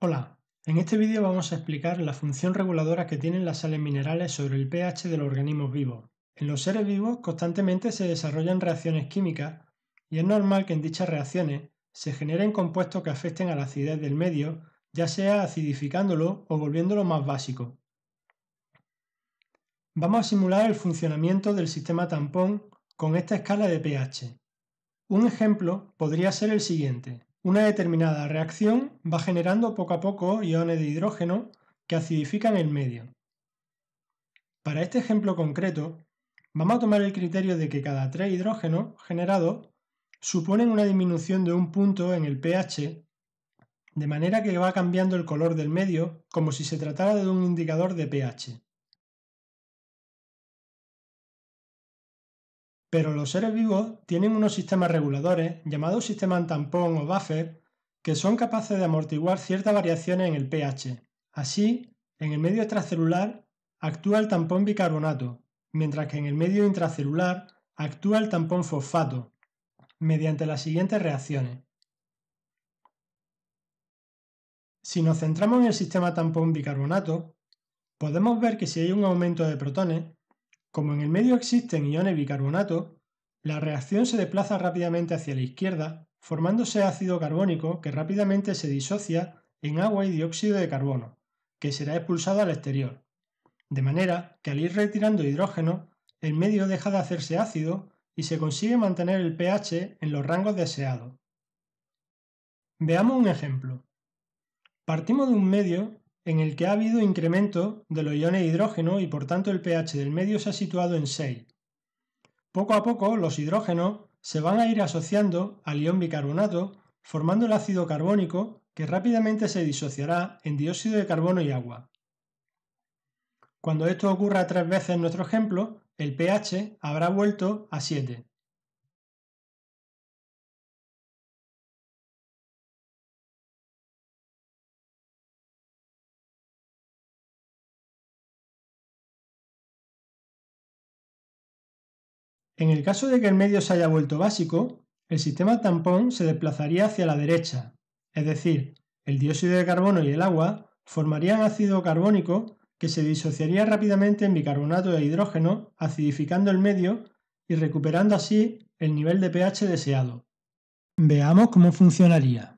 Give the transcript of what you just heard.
Hola, en este vídeo vamos a explicar la función reguladora que tienen las sales minerales sobre el pH de los organismos vivos. En los seres vivos constantemente se desarrollan reacciones químicas y es normal que en dichas reacciones se generen compuestos que afecten a la acidez del medio, ya sea acidificándolo o volviéndolo más básico. Vamos a simular el funcionamiento del sistema tampón con esta escala de pH. Un ejemplo podría ser el siguiente. Una determinada reacción va generando poco a poco iones de hidrógeno que acidifican el medio. Para este ejemplo concreto, vamos a tomar el criterio de que cada tres hidrógenos generados suponen una disminución de un punto en el pH, de manera que va cambiando el color del medio como si se tratara de un indicador de pH. Pero los seres vivos tienen unos sistemas reguladores, llamados sistemas tampón o buffer, que son capaces de amortiguar ciertas variaciones en el pH. Así, en el medio extracelular actúa el tampón bicarbonato, mientras que en el medio intracelular actúa el tampón fosfato, mediante las siguientes reacciones. Si nos centramos en el sistema tampón bicarbonato, podemos ver que si hay un aumento de protones, como en el medio existen iones bicarbonato, la reacción se desplaza rápidamente hacia la izquierda, formándose ácido carbónico que rápidamente se disocia en agua y dióxido de carbono, que será expulsado al exterior. De manera que al ir retirando hidrógeno, el medio deja de hacerse ácido y se consigue mantener el pH en los rangos deseados. Veamos un ejemplo. Partimos de un medio en el que ha habido incremento de los iones hidrógeno y por tanto el pH del medio se ha situado en 6. Poco a poco los hidrógenos se van a ir asociando al ion bicarbonato formando el ácido carbónico que rápidamente se disociará en dióxido de carbono y agua. Cuando esto ocurra tres veces en nuestro ejemplo, el pH habrá vuelto a 7. En el caso de que el medio se haya vuelto básico, el sistema tampón se desplazaría hacia la derecha, es decir, el dióxido de carbono y el agua formarían ácido carbónico que se disociaría rápidamente en bicarbonato de hidrógeno, acidificando el medio y recuperando así el nivel de pH deseado. Veamos cómo funcionaría.